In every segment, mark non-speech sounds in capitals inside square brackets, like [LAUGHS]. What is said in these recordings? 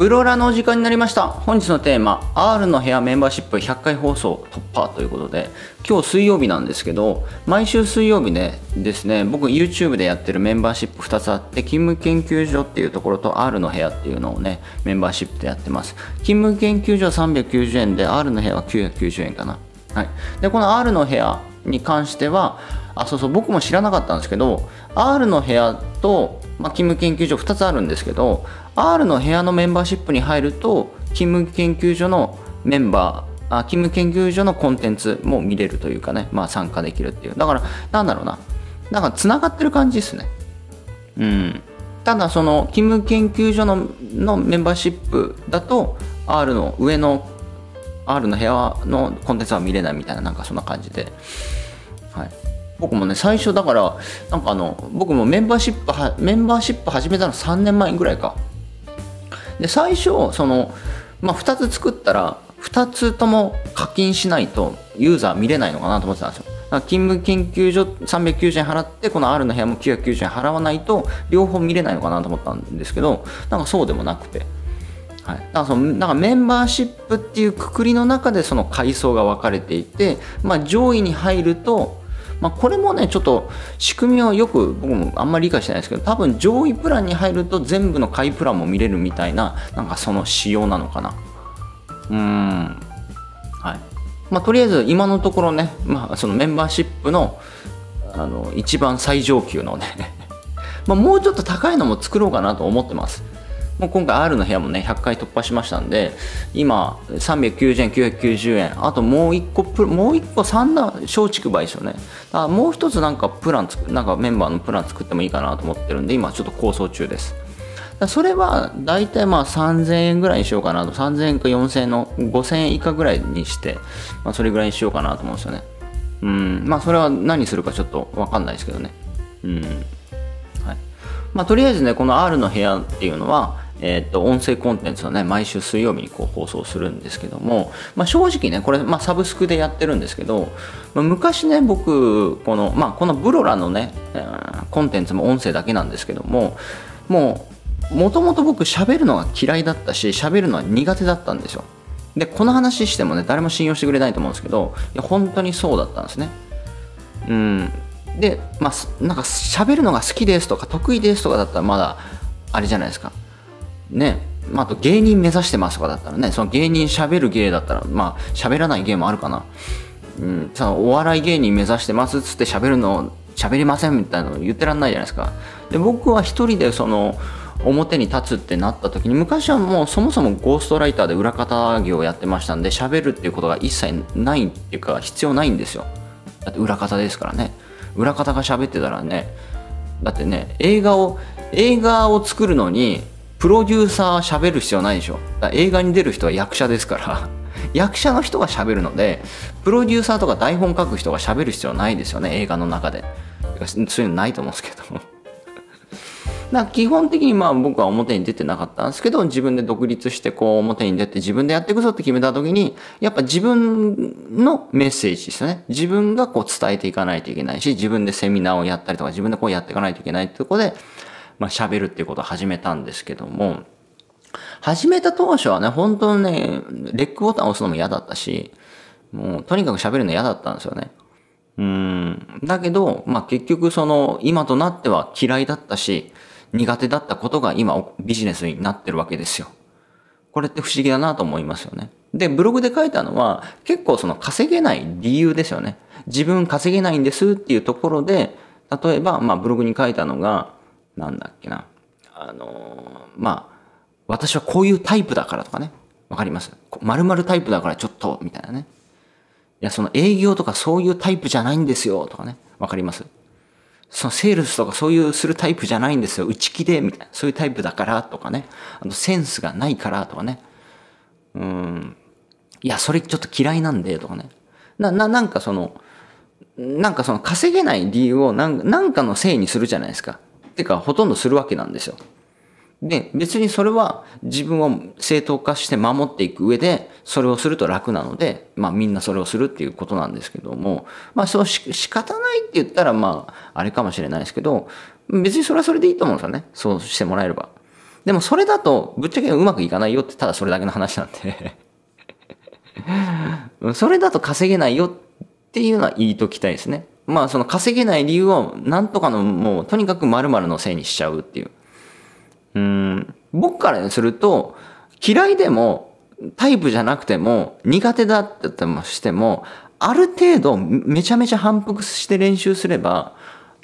ブロラの時間になりました。本日のテーマ、R の部屋メンバーシップ100回放送突破ということで、今日水曜日なんですけど、毎週水曜日でですね、僕 YouTube でやってるメンバーシップ2つあって、勤務研究所っていうところと R の部屋っていうのをね、メンバーシップでやってます。勤務研究所は390円で、R の部屋は990円かな。はい。で、この R の部屋に関しては、あそうそう僕も知らなかったんですけど R の部屋と、まあ、勤務研究所2つあるんですけど R の部屋のメンバーシップに入ると勤務研究所のメンバーあ勤務研究所のコンテンツも見れるというかね、まあ、参加できるっていうだからなんだろうななんかつながってる感じですねうんただその勤務研究所ののメンバーシップだと R の上の R の部屋のコンテンツは見れないみたいななんかそんな感じではい僕もね最初だからなんかあの僕もメンバーシップはメンバーシップ始めたの3年前ぐらいかで最初その、まあ、2つ作ったら2つとも課金しないとユーザー見れないのかなと思ってたんですよ勤務研究所390円払ってこの R の部屋も990円払わないと両方見れないのかなと思ったんですけどなんかそうでもなくて、はい、だからそのなんかメンバーシップっていうくくりの中でその階層が分かれていて、まあ、上位に入るとまあ、これもねちょっと仕組みをよく僕もあんまり理解してないですけど多分上位プランに入ると全部の買いプランも見れるみたいななんかその仕様なのかなうんはいまあ、とりあえず今のところね、まあ、そのメンバーシップのあの一番最上級のね [LAUGHS] まもうちょっと高いのも作ろうかなと思ってますもう今回 R の部屋もね、100回突破しましたんで、今、390円、990円、あともう1個プ、もう1個3段、松竹梅ですよね。あもう1つなんかプラン作、なんかメンバーのプラン作ってもいいかなと思ってるんで、今ちょっと構想中です。それは大体まあ3000円ぐらいにしようかなと、3000円か4000円の5000円以下ぐらいにして、まあ、それぐらいにしようかなと思うんですよね。うん、まあそれは何するかちょっとわかんないですけどね。うん。はい。まあとりあえずね、この R の部屋っていうのは、えー、っと、音声コンテンツをね、毎週水曜日にこう放送するんですけども、まあ、正直ね、これ、まあ、サブスクでやってるんですけど、まあ、昔ね、僕、この、まあ、このブロラのね、コンテンツも音声だけなんですけども、もう、もともと僕喋るのが嫌いだったし、喋るのは苦手だったんですよ。で、この話してもね、誰も信用してくれないと思うんですけど、いや、本当にそうだったんですね。うん。で、まあ、なんか、喋るのが好きですとか、得意ですとかだったらまだ、あれじゃないですか。ねまあ、あと芸人目指してますとかだったらねその芸人しゃべる芸だったらまあ喋らない芸もあるかな、うん、そのお笑い芸人目指してますっつって喋るの喋りませんみたいなの言ってらんないじゃないですかで僕は一人でその表に立つってなった時に昔はもうそもそもゴーストライターで裏方業をやってましたんで喋るっていうことが一切ないっていうか必要ないんですよだって裏方ですからね裏方が喋ってたらねだってね映画を映画を作るのにプロデューサー喋る必要ないでしょ映画に出る人は役者ですから [LAUGHS] 役者の人が喋るのでプロデューサーとか台本書く人が喋る必要ないですよね映画の中でそういうのないと思うんですけど [LAUGHS] だ基本的にまあ僕は表に出てなかったんですけど、自分で独立してこう表に出て自分でやっていくぞって決めた時に、やっぱ自分のメッセージですね。自分がこう伝えていかないといけないし、自分でセミナーをやったりとか自分でこうやっていかないといけないってとこで、まあ、喋るっていうことを始めたんですけども、始めた当初はね、本当にね、レックボタン押すのも嫌だったし、もうとにかく喋るの嫌だったんですよね。うん。だけど、まあ結局その、今となっては嫌いだったし、苦手だったことが今ビジネスになってるわけですよ。これって不思議だなと思いますよね。で、ブログで書いたのは、結構その稼げない理由ですよね。自分稼げないんですっていうところで、例えば、まあブログに書いたのが、なんだっけな、あのー、まあ、私はこういうタイプだからとかね、わかります丸々タイプだからちょっと、みたいなね。いや、その営業とかそういうタイプじゃないんですよ、とかね、わかりますそのセールスとかそういうするタイプじゃないんですよ、内気で、みたいな、そういうタイプだからとかね、あの、センスがないからとかね、うん、いや、それちょっと嫌いなんで、とかね。な、な、なんかその、なんかその稼げない理由をなんかのせいにするじゃないですか。ってかほとんどするわけなんですよ。で、別にそれは自分を正当化して守っていく上で、それをすると楽なので、まあみんなそれをするっていうことなんですけども、まあそうし仕方ないって言ったらまああれかもしれないですけど、別にそれはそれでいいと思うんですよね。そうしてもらえれば。でもそれだとぶっちゃけうまくいかないよってただそれだけの話なんで [LAUGHS] それだと稼げないよっていうのは言いときたいですね。まあその稼げない理由をなんとかのもうとにかく〇〇のせいにしちゃうっていう。うん、僕からすると嫌いでもタイプじゃなくても苦手だってとしてもある程度めちゃめちゃ反復して練習すれば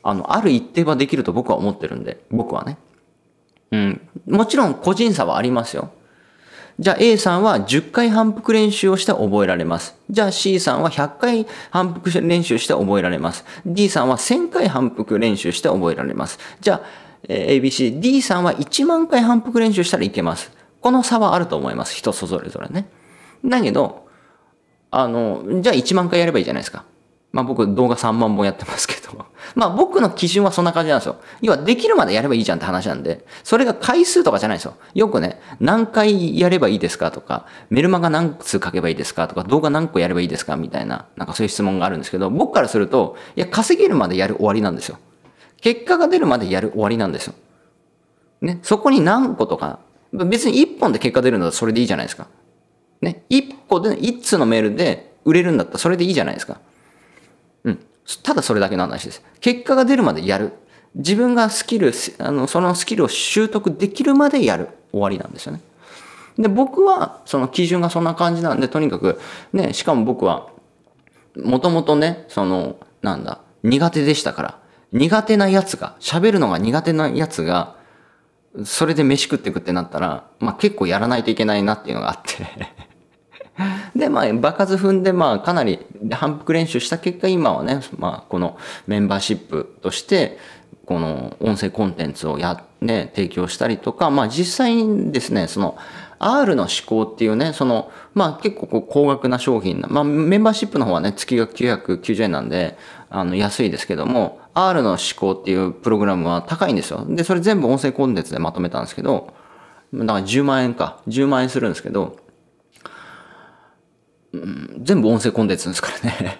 あのある一定はできると僕は思ってるんで僕はね。うん、もちろん個人差はありますよ。じゃあ A さんは10回反復練習をして覚えられます。じゃあ C さんは100回反復練習して覚えられます。D さんは1000回反復練習して覚えられます。じゃあ ABCD さんは1万回反復練習したらいけます。この差はあると思います。人それぞれね。だけど、あの、じゃあ1万回やればいいじゃないですか。まあ僕動画3万本やってますけど [LAUGHS] まあ僕の基準はそんな感じなんですよ。要はできるまでやればいいじゃんって話なんで、それが回数とかじゃないんですよ。よくね、何回やればいいですかとか、メルマガ何通書けばいいですかとか、動画何個やればいいですかみたいな、なんかそういう質問があるんですけど、僕からすると、いや、稼げるまでやる終わりなんですよ。結果が出るまでやる終わりなんですよ。ね、そこに何個とか、別に1本で結果出るのはそれでいいじゃないですか。ね、1個で、1通のメールで売れるんだったらそれでいいじゃないですか。ただそれだけの話です。結果が出るまでやる。自分がスキル、あのそのスキルを習得できるまでやる。終わりなんですよね。で、僕はその基準がそんな感じなんで、とにかく、ね、しかも僕は、もともとね、その、なんだ、苦手でしたから、苦手なやつが、喋るのが苦手なやつが、それで飯食ってくってなったら、まあ結構やらないといけないなっていうのがあってで、まあ、場数踏んで、まあ、かなり反復練習した結果、今はね、まあ、このメンバーシップとして、この音声コンテンツをや、っね、提供したりとか、まあ、実際にですね、その、R の思考っていうね、その、まあ結構こう高額な商品な、まあメンバーシップの方はね、月が990円なんで、あの安いですけども、R の思考っていうプログラムは高いんですよ。で、それ全部音声コンテンツでまとめたんですけど、だから10万円か、10万円するんですけど、うん、全部音声コンテンツですからね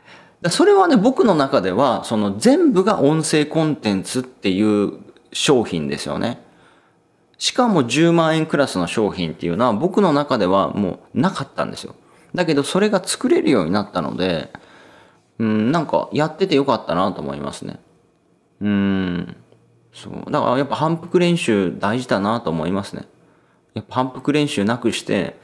[LAUGHS] それはね、僕の中では、その全部が音声コンテンツっていう商品ですよね。しかも10万円クラスの商品っていうのは僕の中ではもうなかったんですよ。だけどそれが作れるようになったので、うん、なんかやっててよかったなと思いますね。うん。そう。だからやっぱ反復練習大事だなと思いますね。やっぱ反復練習なくして、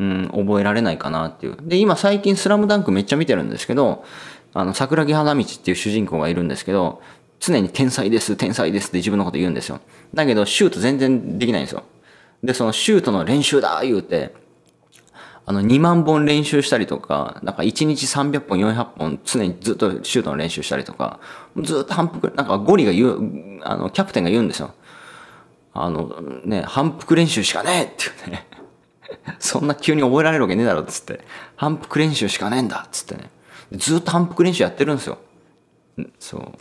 うん、覚えられないかなっていう。で、今最近スラムダンクめっちゃ見てるんですけど、あの、桜木花道っていう主人公がいるんですけど、常に天才です、天才ですって自分のこと言うんですよ。だけど、シュート全然できないんですよ。で、そのシュートの練習だ言うて、あの、2万本練習したりとか、なんか1日300本、400本、常にずっとシュートの練習したりとか、ずっと反復、なんかゴリが言う、あの、キャプテンが言うんですよ。あの、ね、反復練習しかねえって言うね。[LAUGHS] そんな急に覚えられるわけねえだろつって。反復練習しかねえんだっつってね。ずっと反復練習やってるんですよ。そう。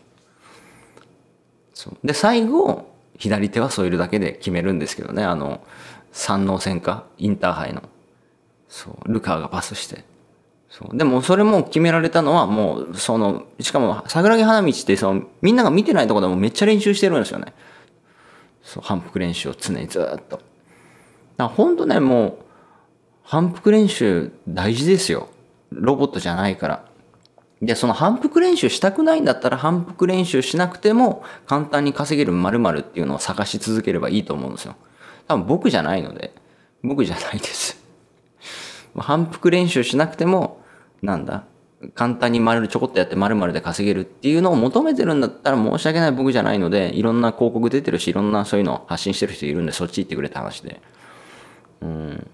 そうで、最後、左手は添えるだけで決めるんですけどね。あの、三能戦かインターハイの。そう。ルカーがパスして。そうでもそれも決められたのはもうそのしかも桜木花道ってそのみんなが見てないとこでもめっちゃ練習してるんですよねそう反復練習を常にずっとだ本当ね、もう、反復練習大事ですよ。ロボットじゃないから。で、その反復練習したくないんだったら反復練習しなくても簡単に稼げる〇〇っていうのを探し続ければいいと思うんですよ。多分僕じゃないので、僕じゃないです。[LAUGHS] 反復練習しなくても、なんだ、簡単に丸ちょこっとやって丸々で稼げるっていうのを求めてるんだったら申し訳ない僕じゃないので、いろんな広告出てるし、いろんなそういうのを発信してる人いるんで、そっち行ってくれた話で。うん、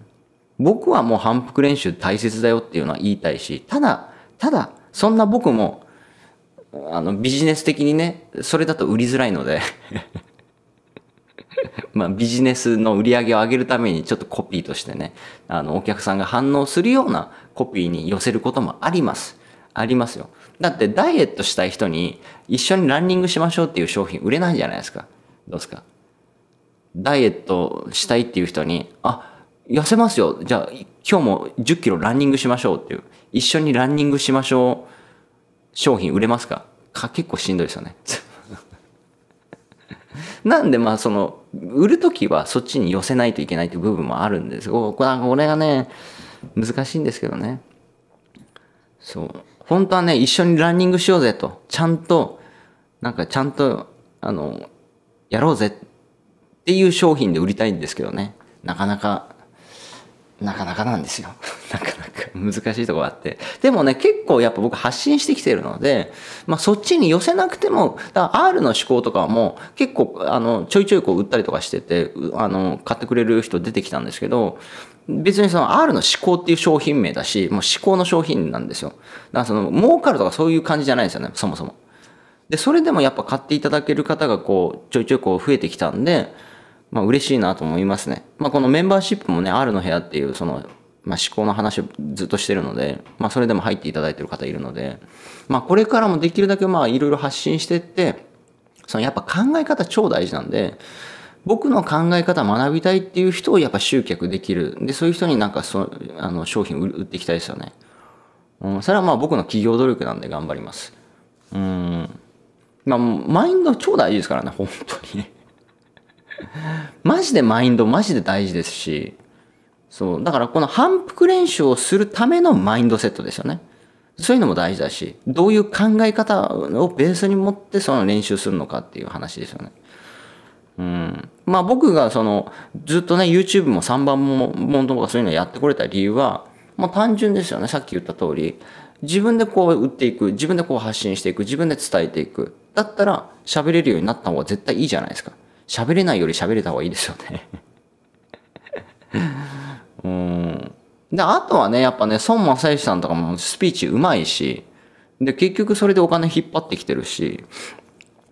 僕はもう反復練習大切だよっていうのは言いたいし、ただ、ただ、そんな僕も、あの、ビジネス的にね、それだと売りづらいので [LAUGHS] まあ、ビジネスの売り上げを上げるためにちょっとコピーとしてね、あの、お客さんが反応するようなコピーに寄せることもあります。ありますよ。だって、ダイエットしたい人に、一緒にランニングしましょうっていう商品売れないじゃないですか。どうですかダイエットしたいっていう人に、あ、痩せますよ。じゃあ、今日も10キロランニングしましょうっていう。一緒にランニングしましょう。商品売れますかか結構しんどいですよね。[LAUGHS] なんでまあその、売るときはそっちに寄せないといけないという部分もあるんですこれがね、難しいんですけどね。そう。本当はね、一緒にランニングしようぜと。ちゃんと、なんかちゃんと、あの、やろうぜっていう商品で売りたいんですけどね。なかなかなかなかなんですよ。[LAUGHS] なかなか難しいとこがあって。でもね、結構やっぱ僕発信してきてるので、まあそっちに寄せなくても、だから R の思考とかも結構、あの、ちょいちょいこう売ったりとかしてて、あの、買ってくれる人出てきたんですけど、別にその R の思考っていう商品名だし、もう思考の商品なんですよ。だからその、儲かるとかそういう感じじゃないんですよね、そもそも。で、それでもやっぱ買っていただける方がこう、ちょいちょいこう増えてきたんで、まあ、嬉しいなと思いますね。まあ、このメンバーシップもね、R の部屋っていう、その、まあ、思考の話をずっとしてるので、まあ、それでも入っていただいてる方いるので、まあ、これからもできるだけ、まあ、いろいろ発信してって、その、やっぱ考え方超大事なんで、僕の考え方学びたいっていう人をやっぱ集客できる。で、そういう人になんかそ、あの、商品売っていきたいですよね。うん、それはまあ僕の企業努力なんで頑張ります。うん。まあ、マインド超大事ですからね、本当にね。[LAUGHS] マジでマインドマジで大事ですし、そう。だからこの反復練習をするためのマインドセットですよね。そういうのも大事だし、どういう考え方をベースに持ってその練習するのかっていう話ですよね。うん。まあ僕がその、ずっとね、YouTube も3番もんとかそういうのやってこれた理由は、もう単純ですよね。さっき言った通り。自分でこう打っていく、自分でこう発信していく、自分で伝えていく。だったら喋れるようになった方が絶対いいじゃないですか。喋れないより喋れた方がいいですよね [LAUGHS] うん。で、あとはね、やっぱね、孫正義さんとかもスピーチうまいし、で、結局それでお金引っ張ってきてるし、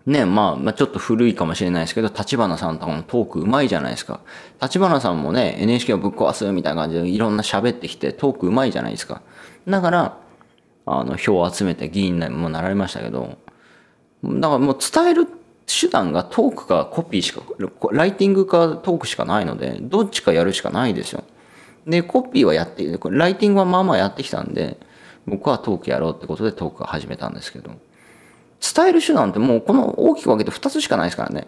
ね、まあ、まあ、ちょっと古いかもしれないですけど、立花さんとかもトークうまいじゃないですか。立花さんもね、NHK をぶっ壊すみたいな感じでいろんな喋ってきて、トークうまいじゃないですか。だから、あの、票を集めて議員にもなられましたけど、だからもう伝えるって手段がトークかコピーしか、ライティングかトークしかないので、どっちかやるしかないですよ。で、コピーはやって、ライティングはまあまあやってきたんで、僕はトークやろうってことでトーク始めたんですけど、伝える手段ってもうこの大きく分けて2つしかないですからね。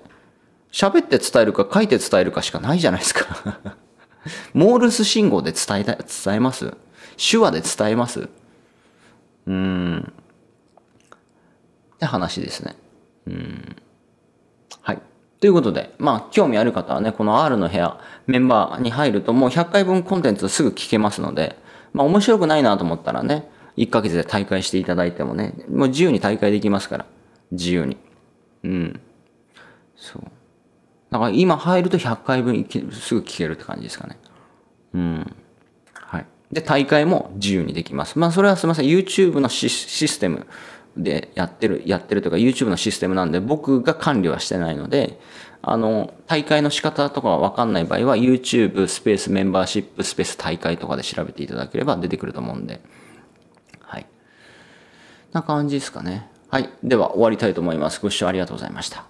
喋って伝えるか書いて伝えるかしかないじゃないですか [LAUGHS] モールス信号で伝えた、伝えます手話で伝えますうん。って話ですね。ということで、まあ、興味ある方はね、この R の部屋、メンバーに入るともう100回分コンテンツすぐ聞けますので、まあ、面白くないなと思ったらね、1ヶ月で大会していただいてもね、もう自由に大会できますから。自由に。うん。そう。だから今入ると100回分すぐ聞けるって感じですかね。うん。はい。で、大会も自由にできます。まあ、それはすみません。YouTube のシステムでやってる、やってるとか YouTube のシステムなんで僕が管理はしてないので、あの、大会の仕方とかはわかんない場合は YouTube スペースメンバーシップスペース大会とかで調べていただければ出てくると思うんで。はい。な感じですかね。はい。では終わりたいと思います。ご視聴ありがとうございました。